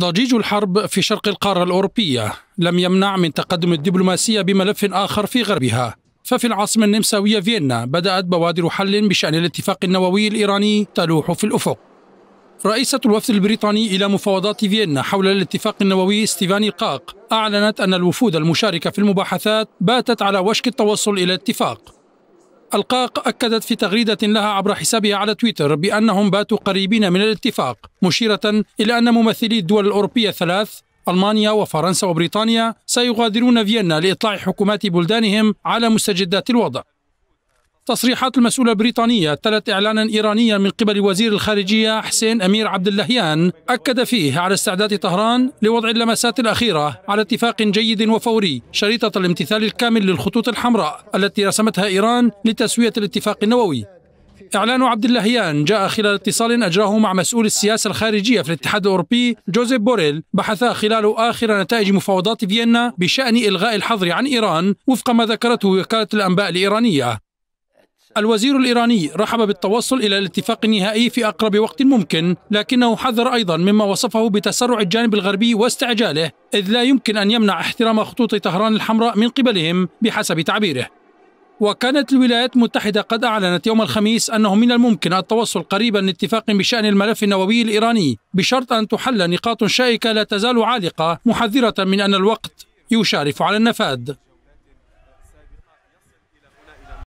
ضجيج الحرب في شرق القارة الأوروبية لم يمنع من تقدم الدبلوماسية بملف آخر في غربها ففي العاصمة النمساوية فيينا بدأت بوادر حل بشأن الاتفاق النووي الإيراني تلوح في الأفق رئيسة الوفد البريطاني إلى مفاوضات فيينا حول الاتفاق النووي ستيفاني القاق أعلنت أن الوفود المشاركة في المباحثات باتت على وشك التوصل إلى اتفاق القاق أكدت في تغريدة لها عبر حسابها على تويتر بأنهم باتوا قريبين من الاتفاق مشيرة إلى أن ممثلي الدول الأوروبية الثلاث المانيا وفرنسا وبريطانيا سيغادرون فيينا لاطلاع حكومات بلدانهم على مستجدات الوضع تصريحات المسؤولة البريطانية تلت إعلانا إيرانيا من قبل وزير الخارجية حسين أمير عبد اللهيان أكد فيه على استعداد طهران لوضع اللمسات الأخيرة على اتفاق جيد وفوري شريطة الامتثال الكامل للخطوط الحمراء التي رسمتها إيران لتسوية الاتفاق النووي إعلان عبد اللهيان جاء خلال اتصال أجراه مع مسؤول السياسة الخارجية في الاتحاد الأوروبي جوزيف بوريل بحثا خلال آخر نتائج مفاوضات فيينا بشأن إلغاء الحظر عن إيران وفق ما ذكرته وكالة الأنباء الإيرانية الوزير الإيراني رحب بالتوصل إلى الاتفاق النهائي في أقرب وقت ممكن لكنه حذر أيضا مما وصفه بتسرع الجانب الغربي واستعجاله إذ لا يمكن أن يمنع احترام خطوط طهران الحمراء من قبلهم بحسب تعبيره وكانت الولايات المتحدة قد أعلنت يوم الخميس أنه من الممكن التوصل قريبا لاتفاق بشأن الملف النووي الإيراني بشرط أن تحل نقاط شائكة لا تزال عالقة محذرة من أن الوقت يشارف على النفاذ